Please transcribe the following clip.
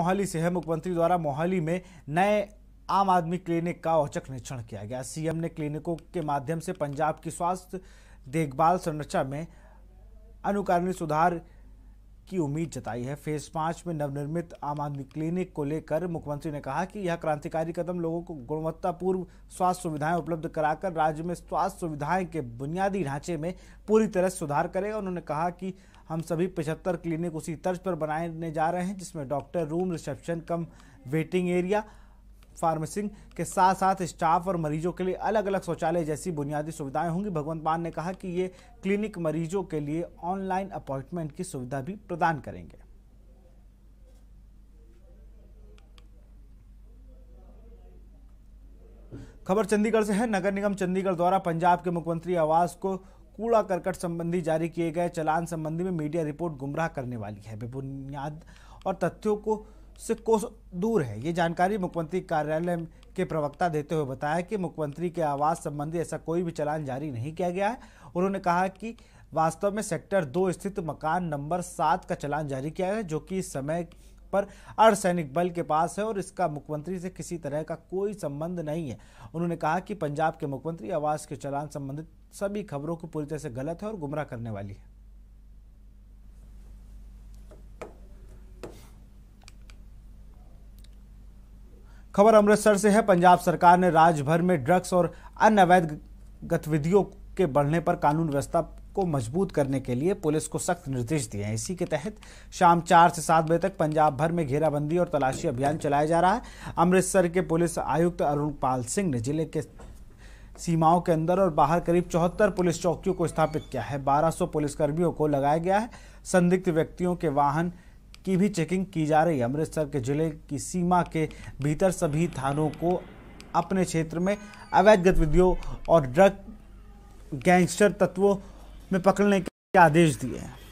मोहाली से है मुख्यमंत्री द्वारा मोहाली में नए आम आदमी क्लिनिक का औचक निरीक्षण किया गया सीएम ने क्लिनिकों के माध्यम से पंजाब की स्वास्थ्य देखभाल संरचना में अनुकरणीय सुधार की उम्मीद जताई है फेज पांच में नवनिर्मित आम आदमी क्लिनिक को लेकर मुख्यमंत्री ने कहा कि यह क्रांतिकारी कदम लोगों को गुणवत्तापूर्व स्वास्थ्य सुविधाएं उपलब्ध कराकर राज्य में स्वास्थ्य सुविधाएं के बुनियादी ढांचे में पूरी तरह सुधार करेगा उन्होंने कहा कि हम सभी पचहत्तर क्लिनिक उसी तर्ज पर बनाने जा रहे हैं जिसमें doctor room reception cum waiting area फार्मेसिंग के साथ साथ स्टाफ और मरीजों के लिए अलग अलग शौचालय जैसी बुनियादी सुविधाएं होंगी भगवंत मान ने कहा कि ये क्लिनिक मरीजों के लिए ऑनलाइन अपॉइंटमेंट की सुविधा भी प्रदान करेंगे खबर चंडीगढ़ से है नगर निगम चंडीगढ़ द्वारा पंजाब के मुख्यमंत्री आवास को कूड़ा करकट संबंधी जारी किए गए चलान संबंधी में मीडिया रिपोर्ट गुमराह करने वाली है बेबुनियाद और तथ्यों को से कोस दूर है ये जानकारी मुख्यमंत्री कार्यालय के प्रवक्ता देते हुए बताया कि मुख्यमंत्री के आवास संबंधी ऐसा कोई भी चलान जारी नहीं किया गया है उन्होंने कहा कि वास्तव में सेक्टर दो स्थित मकान नंबर सात का चलान जारी किया है जो कि इस समय पर अर्धसैनिक बल के पास है और इसका मुख्यमंत्री से किसी तरह का कोई संबंध नहीं है उन्होंने कहा कि पंजाब के मुख्यमंत्री आवास के चलान संबंधित सभी खबरों को पूरी तरह से गलत है और गुमराह करने वाली है खबर अमृतसर से है पंजाब सरकार ने राज्य भर में ड्रग्स और अन्य अवैध गतिविधियों के बढ़ने पर कानून व्यवस्था को मजबूत करने के लिए पुलिस को सख्त निर्देश दिए हैं इसी के तहत शाम चार से सात बजे तक पंजाब भर में घेराबंदी और तलाशी अभियान चलाया जा रहा है अमृतसर के पुलिस आयुक्त अरुण पाल सिंह ने जिले के सीमाओं के अंदर और बाहर करीब चौहत्तर पुलिस चौकियों को स्थापित किया है बारह पुलिसकर्मियों को लगाया गया है संदिग्ध व्यक्तियों के वाहन की भी चेकिंग की जा रही है अमृतसर के जिले की सीमा के भीतर सभी थानों को अपने क्षेत्र में अवैध गतिविधियों और ड्रग गैंगस्टर तत्वों में पकड़ने के आदेश दिए हैं